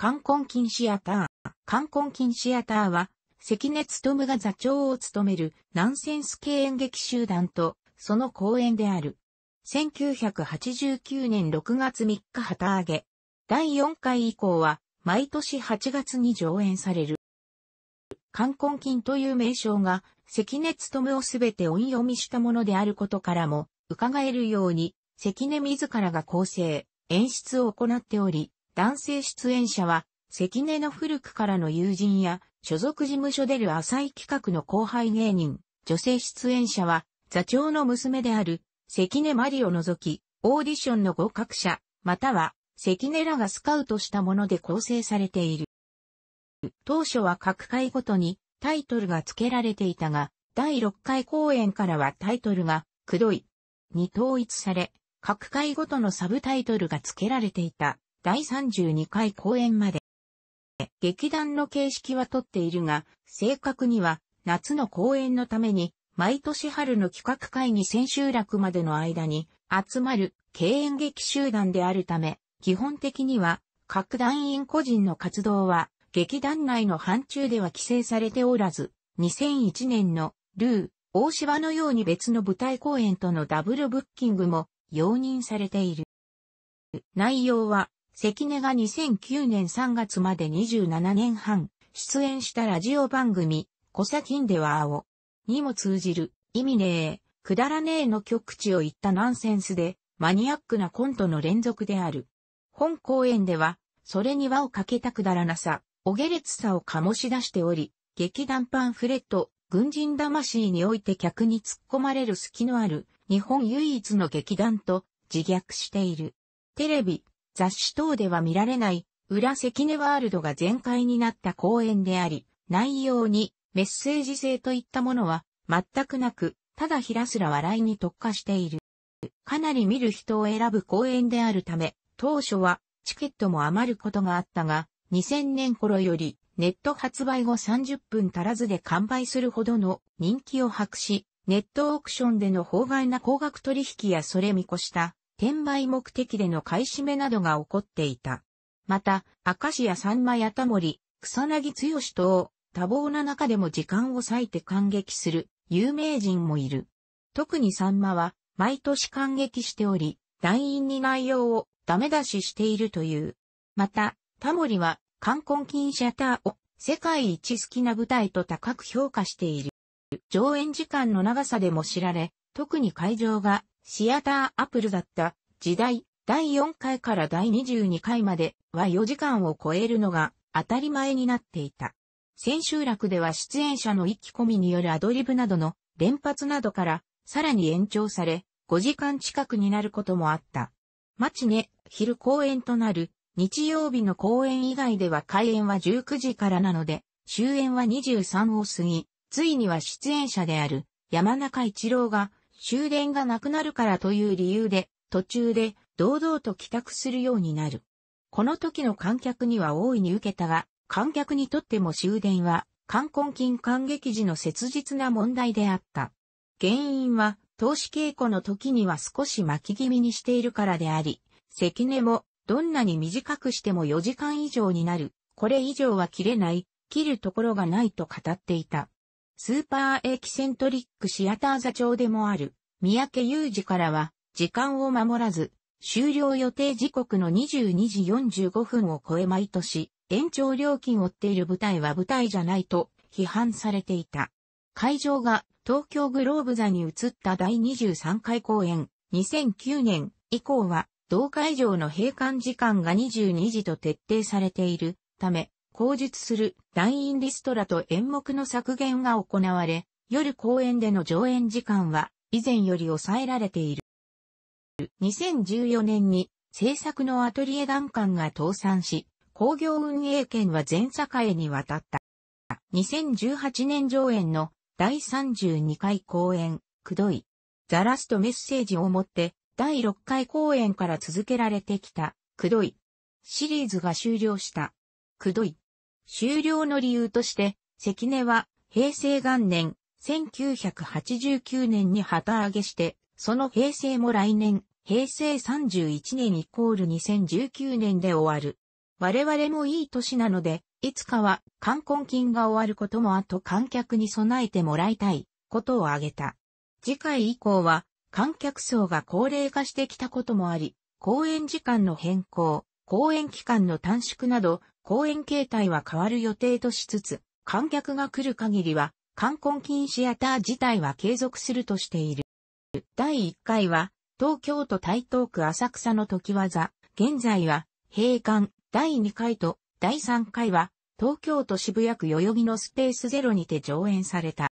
冠婚金シアター。冠婚金シアターは、関根勤が座長を務めるナンセンス系演劇集団と、その公演である。1989年6月3日旗揚げ。第4回以降は、毎年8月に上演される。冠婚金という名称が、関根勤をすべて音読みしたものであることからも、伺えるように、関根自らが構成、演出を行っており、男性出演者は、関根の古くからの友人や、所属事務所出る浅い企画の後輩芸人、女性出演者は、座長の娘である、関根マリを除き、オーディションの合格者、または、関根らがスカウトしたもので構成されている。当初は各回ごとにタイトルが付けられていたが、第6回公演からはタイトルが、くどい、に統一され、各回ごとのサブタイトルが付けられていた。第32回公演まで。劇団の形式はとっているが、正確には夏の公演のために、毎年春の企画会議千秋楽までの間に集まる経演劇集団であるため、基本的には各団員個人の活動は劇団内の範疇では規制されておらず、2001年のルー、大芝のように別の舞台公演とのダブルブッキングも容認されている。内容は関根が2009年3月まで27年半、出演したラジオ番組、コサキンでは青にも通じる、意味ねえ、くだらねえの極地を言ったナンセンスで、マニアックなコントの連続である。本公演では、それに輪をかけたくだらなさ、お下劣さを醸し出しており、劇団パンフレット、軍人魂において客に突っ込まれる隙のある、日本唯一の劇団と自虐している。テレビ、雑誌等では見られない、裏関根ワールドが全開になった公演であり、内容にメッセージ性といったものは全くなく、ただひらすら笑いに特化している。かなり見る人を選ぶ公演であるため、当初はチケットも余ることがあったが、2000年頃よりネット発売後30分足らずで完売するほどの人気を博し、ネットオークションでの法外な高額取引やそれ見越した転売目的での買い占めなどが起こっていた。また、明石家さんまやタモリ、草薙剛等、多忙な中でも時間を割いて感激する有名人もいる。特にさんまは、毎年感激しており、団員に内容をダメ出ししているという。また、タモリは、冠婚金シャターを世界一好きな舞台と高く評価している。上演時間の長さでも知られ、特に会場がシアターアップルだった時代、第4回から第22回までは4時間を超えるのが当たり前になっていた。千秋楽では出演者の意気込みによるアドリブなどの連発などからさらに延長され、5時間近くになることもあった。待ちね、昼公演となる日曜日の公演以外では開演は19時からなので、終演は23を過ぎ、ついには出演者である山中一郎が終電がなくなるからという理由で、途中で堂々と帰宅するようになる。この時の観客には大いに受けたが、観客にとっても終電は、冠婚金感激時の切実な問題であった。原因は、投資稽古の時には少し巻き気味にしているからであり、関根も、どんなに短くしても4時間以上になる、これ以上は切れない、切るところがないと語っていた。スーパーエキセントリックシアター座長でもある、三宅裕二からは、時間を守らず、終了予定時刻の22時45分を超え毎年、延長料金を追っている舞台は舞台じゃないと批判されていた。会場が東京グローブ座に移った第23回公演2009年以降は同会場の閉館時間が22時と徹底されているため口述する団員リストラと演目の削減が行われ、夜公演での上演時間は以前より抑えられている。2014年に制作のアトリエ団館が倒産し、工業運営権は全会に渡った。2018年上演の第32回公演、くどい、ザラストメッセージをもって、第6回公演から続けられてきた、くどい、シリーズが終了した。くどい、終了の理由として、関根は平成元年、1989年に旗揚げして、その平成も来年、平成31年イコール2019年で終わる。我々もいい年なので、いつかは観光金が終わることもあと観客に備えてもらいたいことを挙げた。次回以降は観客層が高齢化してきたこともあり、公演時間の変更、公演期間の短縮など公演形態は変わる予定としつつ、観客が来る限りは、観光金シアター自体は継続するとしている。第1回は、東京都台東区浅草の時技、現在は、閉館、第2回と、第3回は、東京都渋谷区代々木のスペースゼロにて上演された。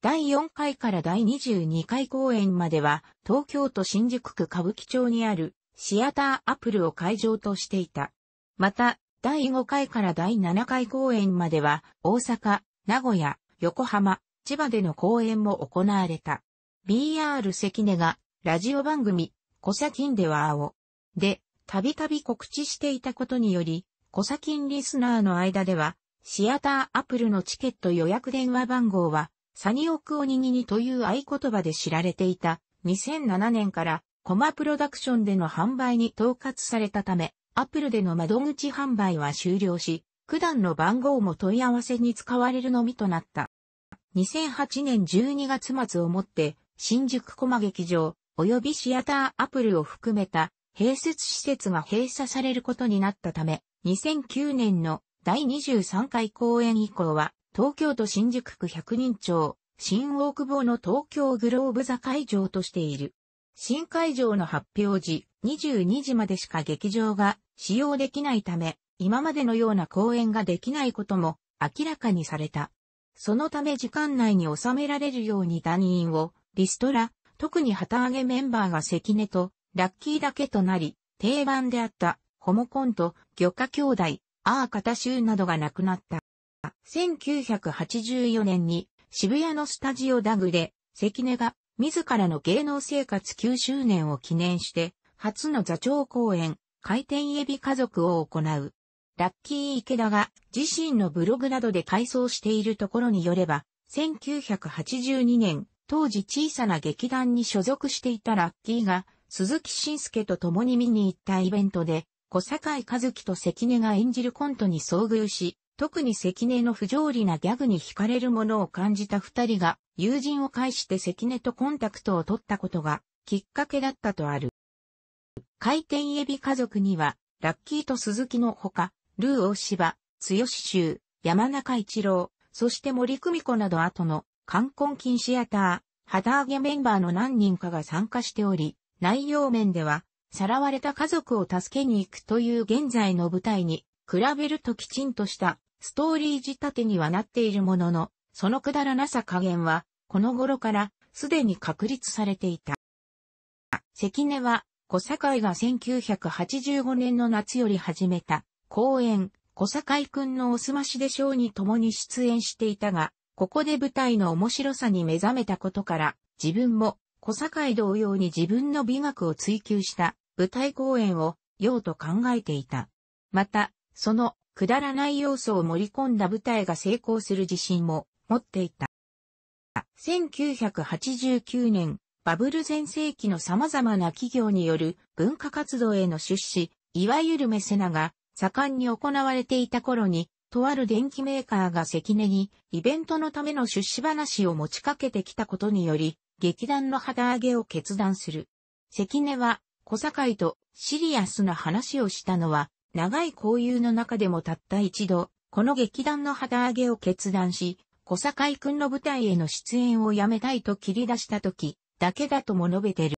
第4回から第22回公演までは、東京都新宿区歌舞伎町にある、シアターアップルを会場としていた。また、第5回から第7回公演までは、大阪、名古屋、横浜、千葉での公演も行われた。BR 関根が、ラジオ番組、コサキンでは青。で、たびたび告知していたことにより、コサキンリスナーの間では、シアターアップルのチケット予約電話番号は、サニオクオニニニという合言葉で知られていた2007年からコマプロダクションでの販売に統括されたため、アップルでの窓口販売は終了し、九段の番号も問い合わせに使われるのみとなった。2008年12月末をもって、新宿駒劇場、及びシアターアップルを含めた併設施設が閉鎖されることになったため、2009年の第23回公演以降は、東京都新宿区百人町、新大久保の東京グローブ座会場としている。新会場の発表時、22時までしか劇場が使用できないため、今までのような公演ができないことも明らかにされた。そのため時間内に収められるように団員をリストラ、特に旗揚げメンバーが関根とラッキーだけとなり、定番であったホモコント、魚家兄弟、アーカタシューなどがなくなった。1984年に渋谷のスタジオダグで関根が自らの芸能生活9周年を記念して初の座長公演回転エビ家族を行う。ラッキー池田が自身のブログなどで改装しているところによれば、1982年、当時小さな劇団に所属していたラッキーが、鈴木慎介と共に見に行ったイベントで、小坂井和樹と関根が演じるコントに遭遇し、特に関根の不条理なギャグに惹かれるものを感じた二人が、友人を介して関根とコンタクトを取ったことが、きっかけだったとある。回転エビ家族には、ラッキーと鈴木のほか、ルー大芝、剛州、山中一郎、そして森久美子など後の、冠婚金シアター、旗揚げメンバーの何人かが参加しており、内容面では、さらわれた家族を助けに行くという現在の舞台に、比べるときちんとしたストーリー仕立てにはなっているものの、そのくだらなさ加減は、この頃からすでに確立されていた。関根は小堺が1985年の夏より始めた、公演、小堺くんのおすましでショーに共に出演していたが、ここで舞台の面白さに目覚めたことから、自分も小堺同様に自分の美学を追求した舞台公演をようと考えていた。また、そのくだらない要素を盛り込んだ舞台が成功する自信も持っていた。1989年、バブル前世紀の様々な企業による文化活動への出資、いわゆるメセナが盛んに行われていた頃に、とある電機メーカーが関根にイベントのための出資話を持ちかけてきたことにより、劇団の旗揚げを決断する。関根は小堺とシリアスな話をしたのは、長い交友の中でもたった一度、この劇団の旗揚げを決断し、小堺くんの舞台への出演をやめたいと切り出した時、だけだとも述べてる。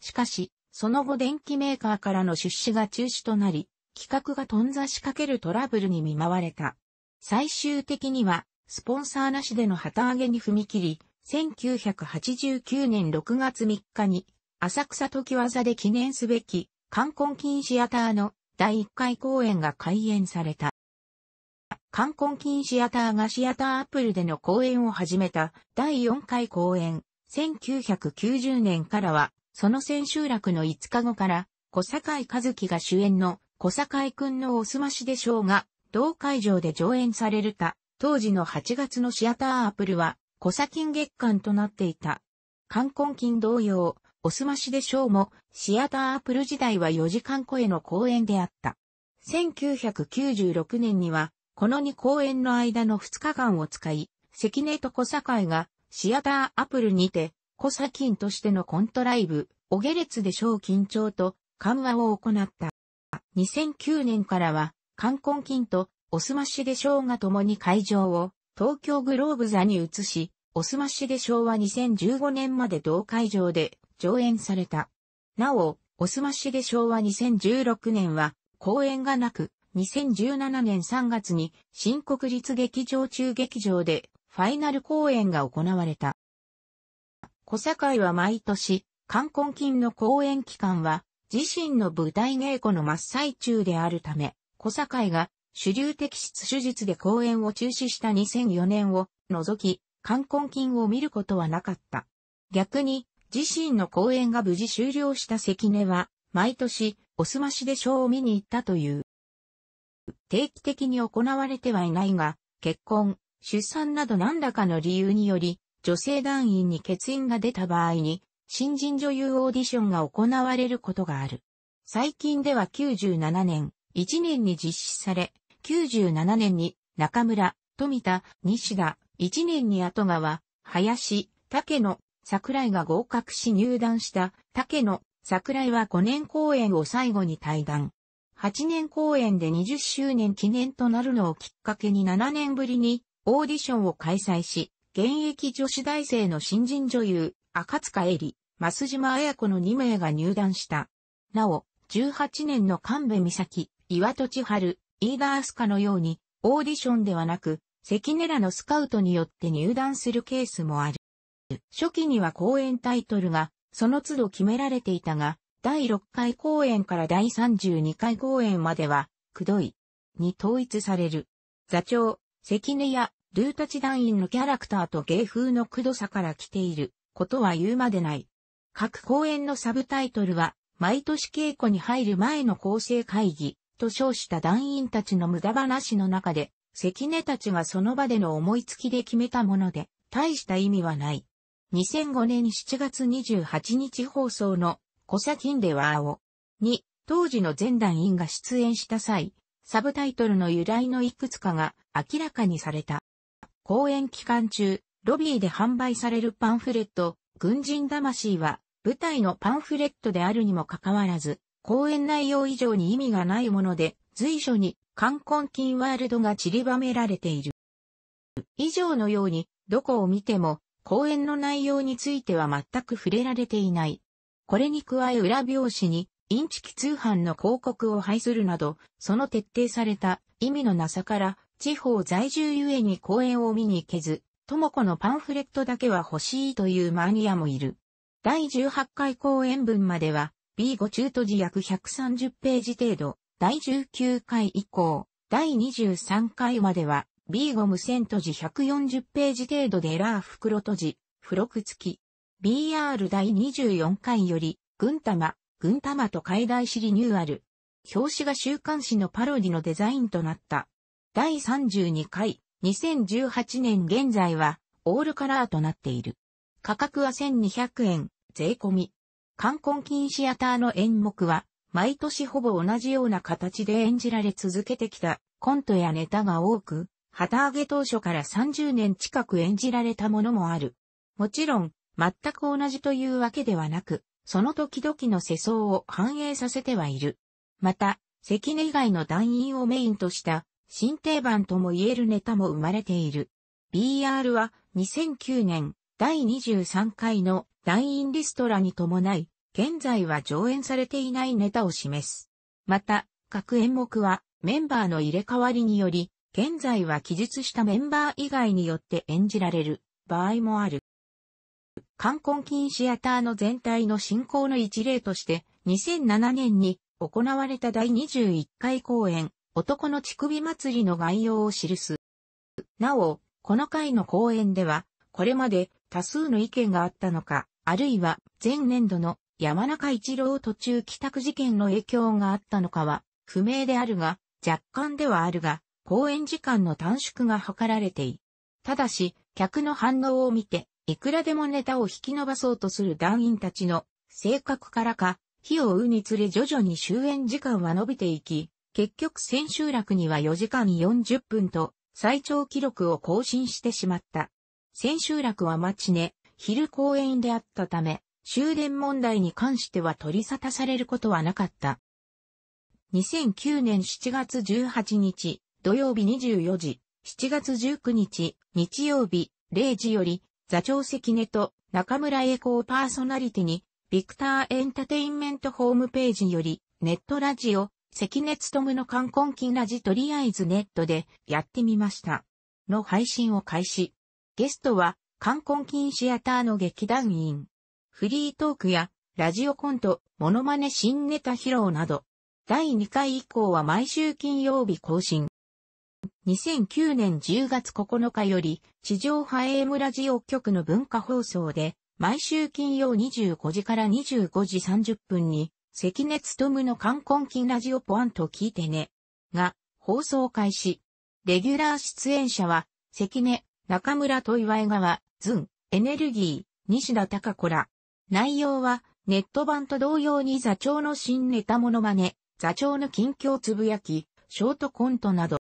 しかし、その後電機メーカーからの出資が中止となり、企画が頓挫しかけるトラブルに見舞われた。最終的には、スポンサーなしでの旗揚げに踏み切り、1989年6月3日に、浅草時技で記念すべき、冠婚金シアターの第1回公演が開演された。冠婚金シアターがシアターアップルでの公演を始めた第4回公演、1990年からは、その千秋楽の5日後から、小堺和樹が主演の小堺くんのおすましでしょうが、同会場で上演されるた、当時の8月のシアターアップルは、小崎月間となっていた。冠婚金同様、おすましでしょうも、シアターアップル時代は4時間超えの公演であった。1996年には、この2公演の間の2日間を使い、関根と小堺がシアターアプルにて、コサキンとしてのコントライブ、オゲレツで小緊張と緩和を行った。2009年からは、冠婚金とオスマシで賞が共に会場を東京グローブ座に移し、オスマシで賞は2015年まで同会場で上演された。なお、オスマシで賞は2016年は公演がなく、2017年3月に新国立劇場中劇場でファイナル公演が行われた。小堺は毎年、冠婚金の公演期間は、自身の舞台稽古の真っ最中であるため、小堺が主流的質手術で公演を中止した2004年を除き、冠婚金を見ることはなかった。逆に、自身の公演が無事終了した関根は、毎年、おすましで賞を見に行ったという。定期的に行われてはいないが、結婚、出産など何らかの理由により、女性団員に欠員が出た場合に、新人女優オーディションが行われることがある。最近では97年、1年に実施され、97年に中村、富田、西田、1年に後川、林、竹野、桜井が合格し入団した竹野、桜井は5年公演を最後に退団。8年公演で20周年記念となるのをきっかけに7年ぶりにオーディションを開催し、現役女子大生の新人女優、赤塚絵里、増島綾子の2名が入団した。なお、18年の神戸美咲、岩戸千春、飯田明日香のように、オーディションではなく、関根らのスカウトによって入団するケースもある。初期には公演タイトルが、その都度決められていたが、第6回公演から第32回公演までは、くどい、に統一される。座長、関根やルーたち団員のキャラクターと芸風のくどさから来ていることは言うまでない。各公演のサブタイトルは、毎年稽古に入る前の構成会議と称した団員たちの無駄話の中で、関根たちがその場での思いつきで決めたもので、大した意味はない。2005年7月28日放送のコサキンでは青に当時の全団員が出演した際、サブタイトルの由来のいくつかが明らかにされた。公演期間中、ロビーで販売されるパンフレット、軍人魂は、舞台のパンフレットであるにもかかわらず、公演内容以上に意味がないもので、随所に、冠婚金ワールドが散りばめられている。以上のように、どこを見ても、公演の内容については全く触れられていない。これに加え裏表紙に、インチキ通販の広告を配するなど、その徹底された意味のなさから、地方在住ゆえに公演を見に行けず、も子のパンフレットだけは欲しいというマニアもいる。第18回公演分までは、B5 中途時約130ページ程度、第19回以降、第23回までは、B5 無線途じ140ページ程度でエラー袋途じ、付録付き。BR 第24回より、軍玉、軍玉と解題しリニューアル。表紙が週刊誌のパロディのデザインとなった。第32回、2018年現在は、オールカラーとなっている。価格は1200円、税込み。冠婚金シアターの演目は、毎年ほぼ同じような形で演じられ続けてきたコントやネタが多く、旗揚げ当初から30年近く演じられたものもある。もちろん、全く同じというわけではなく、その時々の世相を反映させてはいる。また、関根以外の団員をメインとした新定番とも言えるネタも生まれている。BR は2009年第23回の団員リストラに伴い、現在は上演されていないネタを示す。また、各演目はメンバーの入れ替わりにより、現在は記述したメンバー以外によって演じられる場合もある。冠婚金シアターの全体の進行の一例として、2007年に行われた第21回公演、男の乳首祭りの概要を記す。なお、この回の講演では、これまで多数の意見があったのか、あるいは前年度の山中一郎途中帰宅事件の影響があったのかは不明であるが、若干ではあるが、講演時間の短縮が図られている。ただし、客の反応を見て、いくらでもネタを引き伸ばそうとする団員たちの性格からか、火を追うにつれ徐々に終演時間は伸びていき、結局千秋楽には4時間40分と最長記録を更新してしまった。千秋楽は待ちね、昼公演であったため、終電問題に関しては取り沙汰されることはなかった。2009年7月18日、土曜日24時、7月19日、日曜日、0時より、座長関根と中村栄光パーソナリティに、ビクターエンタテインメントホームページより、ネットラジオ、関根むの冠婚金ラジとりあえずネットでやってみました。の配信を開始。ゲストは、冠婚金シアターの劇団員。フリートークや、ラジオコント、モノマネ新ネタ披露など、第2回以降は毎週金曜日更新。2009年10月9日より、地上波 AM ラジオ局の文化放送で、毎週金曜25時から25時30分に、関根勤の冠婚金ラジオポアンと聞いてね。が、放送開始。レギュラー出演者は、関根、中村と岩井川、ズン、エネルギー、西田隆子ら。内容は、ネット版と同様に座長の新ネタモノマネ、座長の近況つぶやき、ショートコントなど。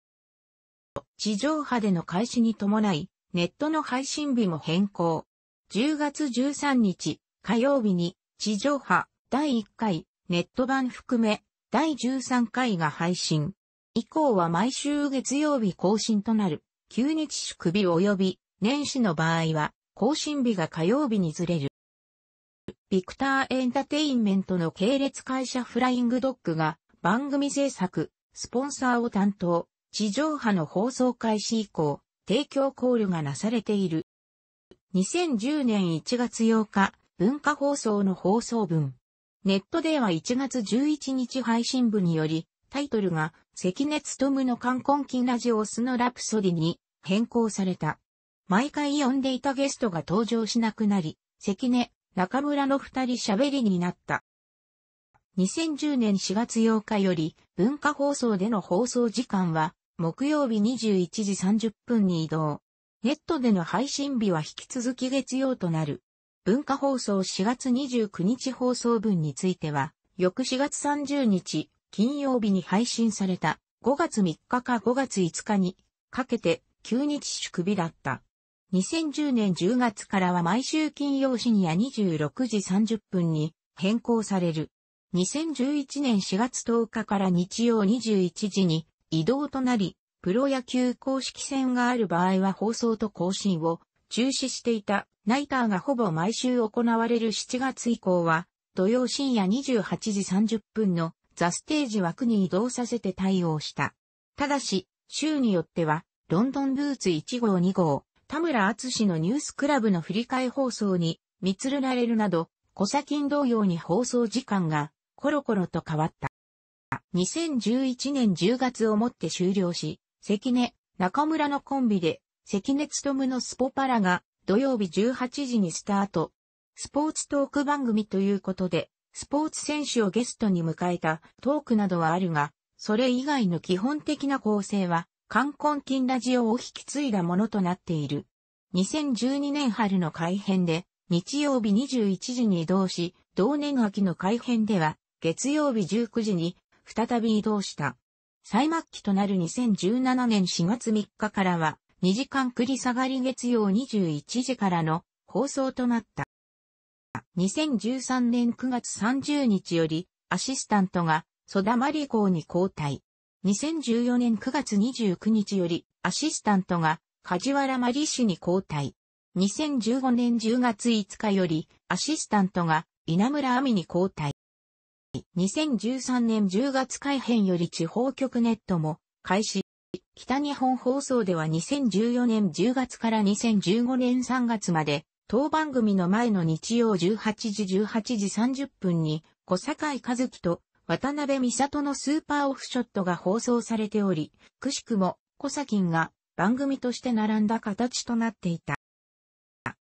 地上波での開始に伴い、ネットの配信日も変更。10月13日、火曜日に、地上波、第1回、ネット版含め、第13回が配信。以降は毎週月曜日更新となる、休日祝日及び年始の場合は、更新日が火曜日にずれる。ビクターエンタテインメントの系列会社フライングドッグが番組制作、スポンサーを担当、地上波の放送開始以降、提供考慮がなされている。2010年1月8日、文化放送の放送分。ネットでは1月11日配信部により、タイトルが、関根勤の冠婚金ラジオスのラプソディに変更された。毎回呼んでいたゲストが登場しなくなり、関根、中村の二人喋りになった。2010年4月8日より文化放送での放送時間は木曜日21時30分に移動。ネットでの配信日は引き続き月曜となる。文化放送4月29日放送分については、翌4月30日、金曜日に配信された5月3日か5月5日にかけて9日宿日だった。2010年10月からは毎週金曜深夜26時30分に変更される。2011年4月10日から日曜21時に移動となり、プロ野球公式戦がある場合は放送と更新を中止していたナイターがほぼ毎週行われる7月以降は、土曜深夜28時30分のザステージ枠に移動させて対応した。ただし、週によっては、ロンドンブーツ1号2号、田村厚氏のニュースクラブの振り替え放送に、見つるられるなど、小先同様に放送時間が、コロコロと変わった。2011年10月をもって終了し、関根、中村のコンビで、関根勤のスポパラが土曜日18時にスタート。スポーツトーク番組ということで、スポーツ選手をゲストに迎えたトークなどはあるが、それ以外の基本的な構成は、冠婚金ラジオを引き継いだものとなっている。2012年春の改編で、日曜日21時に移動し、同年秋の改編では、月曜日19時に、再び移動した。最末期となる2017年4月3日からは、2時間繰り下がり月曜21時からの放送となった。2013年9月30日よりアシスタントがソダマリ校に交代。2014年9月29日よりアシスタントが梶原マリ氏に交代。2015年10月5日よりアシスタントが稲村亜美に交代。2013年10月改編より地方局ネットも開始。北日本放送では2014年10月から2015年3月まで、当番組の前の日曜18時18時30分に、小坂井和樹と渡辺美里のスーパーオフショットが放送されており、くしくも小崎が番組として並んだ形となっていた。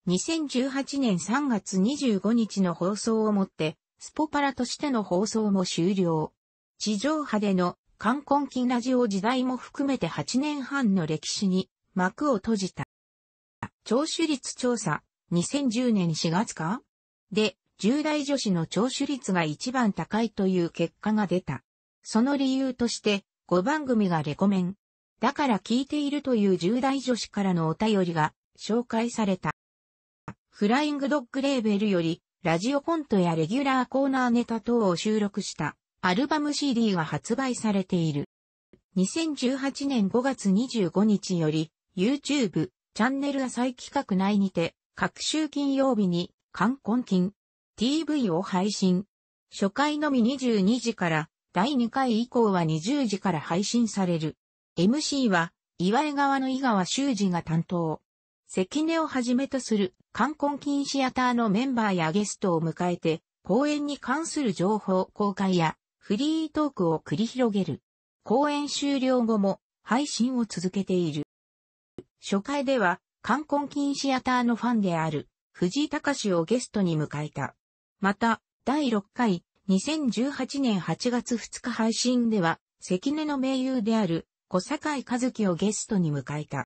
2018年3月25日の放送をもって、スポパラとしての放送も終了。地上波での冠婚期ラジオ時代も含めて8年半の歴史に幕を閉じた。聴取率調査、2010年4月かで、10代女子の聴取率が一番高いという結果が出た。その理由として、5番組がレコメン。だから聞いているという10代女子からのお便りが紹介された。フライングドッグレーベルより、ラジオコントやレギュラーコーナーネタ等を収録したアルバム CD が発売されている。2018年5月25日より、YouTube、チャンネル浅い企画内にて、各週金曜日に、冠婚金、TV を配信。初回のみ22時から、第2回以降は20時から配信される。MC は、岩江川の井川修司が担当。関根をはじめとする、冠婚金シアターのメンバーやゲストを迎えて、公演に関する情報公開や、フリートークを繰り広げる。公演終了後も配信を続けている。初回では、冠婚金シアターのファンである藤井隆をゲストに迎えた。また、第6回2018年8月2日配信では、関根の名優である小坂井和樹をゲストに迎えた。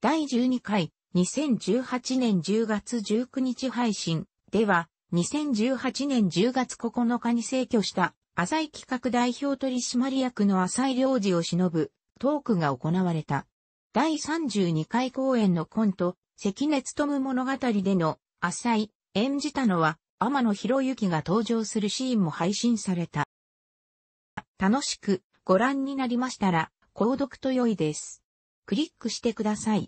第12回2018年10月19日配信では、2018年10月9日に逝去した浅井企画代表取締役の浅井良二を忍ぶ、トークが行われた。第32回公演のコント、関根勤物語での、浅井、演じたのは、天野博之が登場するシーンも配信された。楽しくご覧になりましたら、購読と良いです。クリックしてください。